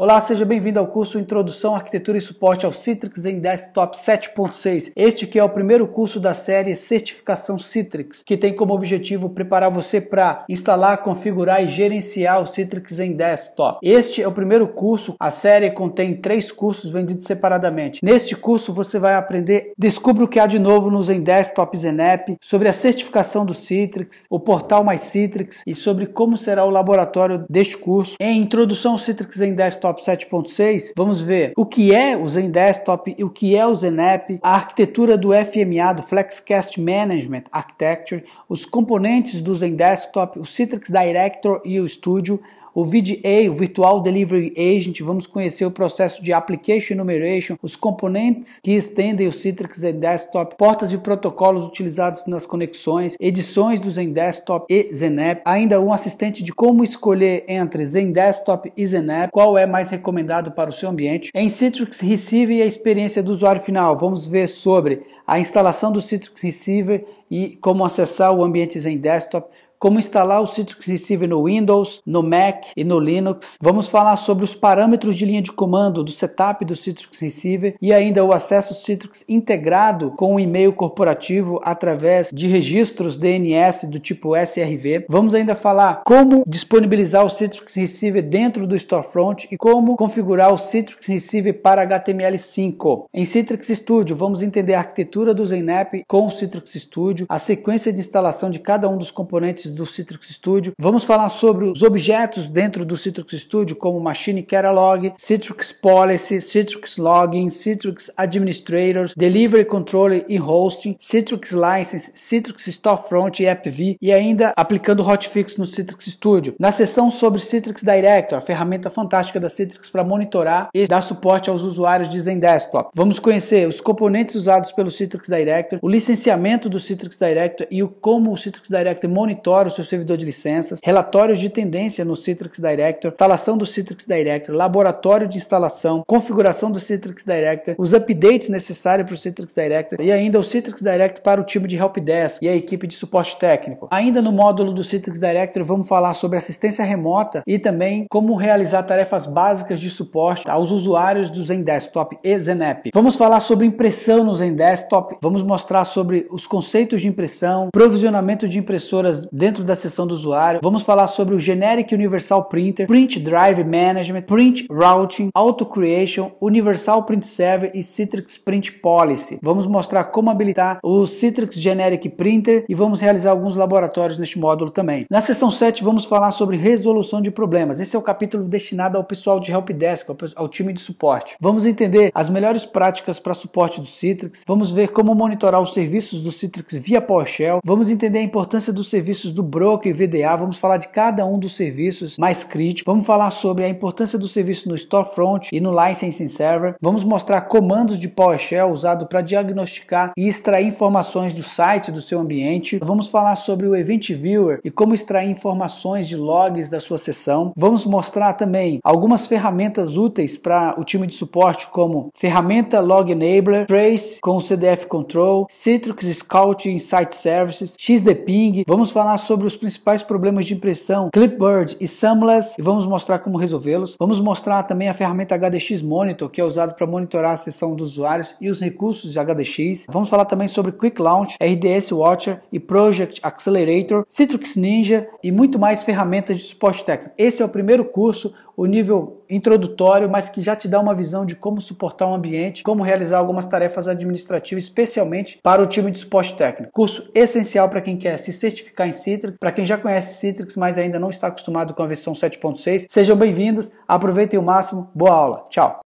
Olá, seja bem-vindo ao curso Introdução, Arquitetura e Suporte ao Citrix em Desktop 7.6. Este que é o primeiro curso da série Certificação Citrix, que tem como objetivo preparar você para instalar, configurar e gerenciar o Citrix em Desktop. Este é o primeiro curso, a série contém três cursos vendidos separadamente. Neste curso você vai aprender, descubra o que há de novo nos Zen Desktop Zenep, sobre a certificação do Citrix, o portal Mais Citrix e sobre como será o laboratório deste curso. Em Introdução ao Citrix em Desktop Desktop 7.6, vamos ver o que é o Zen Desktop e o que é o Zenapp, a arquitetura do FMA, do Flexcast Management Architecture, os componentes do Zen Desktop, o Citrix Director e o Studio, o VDA, o Virtual Delivery Agent, vamos conhecer o processo de Application Enumeration, os componentes que estendem o Citrix Zen Desktop, portas e protocolos utilizados nas conexões, edições do Zen Desktop e Zenap, ainda um assistente de como escolher entre Zen Desktop e Zenap, qual é mais recomendado para o seu ambiente. Em Citrix Receive e a experiência do usuário final, vamos ver sobre a instalação do Citrix Receiver e como acessar o ambiente Zen Desktop, como instalar o Citrix Receiver no Windows, no Mac e no Linux. Vamos falar sobre os parâmetros de linha de comando do setup do Citrix Receiver e ainda o acesso Citrix integrado com o e-mail corporativo através de registros DNS do tipo SRV. Vamos ainda falar como disponibilizar o Citrix Receiver dentro do storefront e como configurar o Citrix Receiver para HTML5. Em Citrix Studio, vamos entender a arquitetura do ZenApp com o Citrix Studio, a sequência de instalação de cada um dos componentes do Citrix Studio. Vamos falar sobre os objetos dentro do Citrix Studio, como Machine Catalog, Citrix Policy, Citrix Login, Citrix Administrators, Delivery Controller e Hosting, Citrix License, Citrix Storefront e AppV e ainda aplicando hotfix no Citrix Studio. Na sessão sobre Citrix Director, a ferramenta fantástica da Citrix para monitorar e dar suporte aos usuários de Zen Desktop. Vamos conhecer os componentes usados pelo Citrix Director, o licenciamento do Citrix Director e o como o Citrix Director monitora o seu servidor de licenças, relatórios de tendência no Citrix Director, instalação do Citrix Director, laboratório de instalação, configuração do Citrix Director, os updates necessários para o Citrix Director e ainda o Citrix Director para o time de helpdesk e a equipe de suporte técnico. Ainda no módulo do Citrix Director vamos falar sobre assistência remota e também como realizar tarefas básicas de suporte aos usuários do Zen Desktop e Zen Vamos falar sobre impressão no Zen Desktop, vamos mostrar sobre os conceitos de impressão, provisionamento de impressoras dentro dentro da seção do usuário. Vamos falar sobre o Generic Universal Printer, Print Drive Management, Print Routing, Auto Creation, Universal Print Server e Citrix Print Policy. Vamos mostrar como habilitar o Citrix Generic Printer e vamos realizar alguns laboratórios neste módulo também. Na seção 7 vamos falar sobre resolução de problemas. Esse é o capítulo destinado ao pessoal de helpdesk, ao time de suporte. Vamos entender as melhores práticas para suporte do Citrix, vamos ver como monitorar os serviços do Citrix via PowerShell, vamos entender a importância dos serviços do do broker e VDA, vamos falar de cada um dos serviços mais críticos, vamos falar sobre a importância do serviço no storefront e no licensing server, vamos mostrar comandos de PowerShell usado para diagnosticar e extrair informações do site do seu ambiente, vamos falar sobre o Event Viewer e como extrair informações de logs da sua sessão, vamos mostrar também algumas ferramentas úteis para o time de suporte como ferramenta Log Enabler, Trace com CDF Control, Citrix Scout Insight Services, XDPing, vamos falar sobre os principais problemas de impressão Clipboard e Sumless e vamos mostrar como resolvê-los. Vamos mostrar também a ferramenta HDX Monitor, que é usado para monitorar a sessão dos usuários e os recursos de HDX. Vamos falar também sobre Quick Launch, RDS Watcher e Project Accelerator, Citrix Ninja e muito mais ferramentas de suporte técnico. Esse é o primeiro curso o nível introdutório, mas que já te dá uma visão de como suportar um ambiente, como realizar algumas tarefas administrativas, especialmente para o time de suporte técnico. Curso essencial para quem quer se certificar em Citrix, para quem já conhece Citrix, mas ainda não está acostumado com a versão 7.6. Sejam bem-vindos, aproveitem o máximo, boa aula, tchau!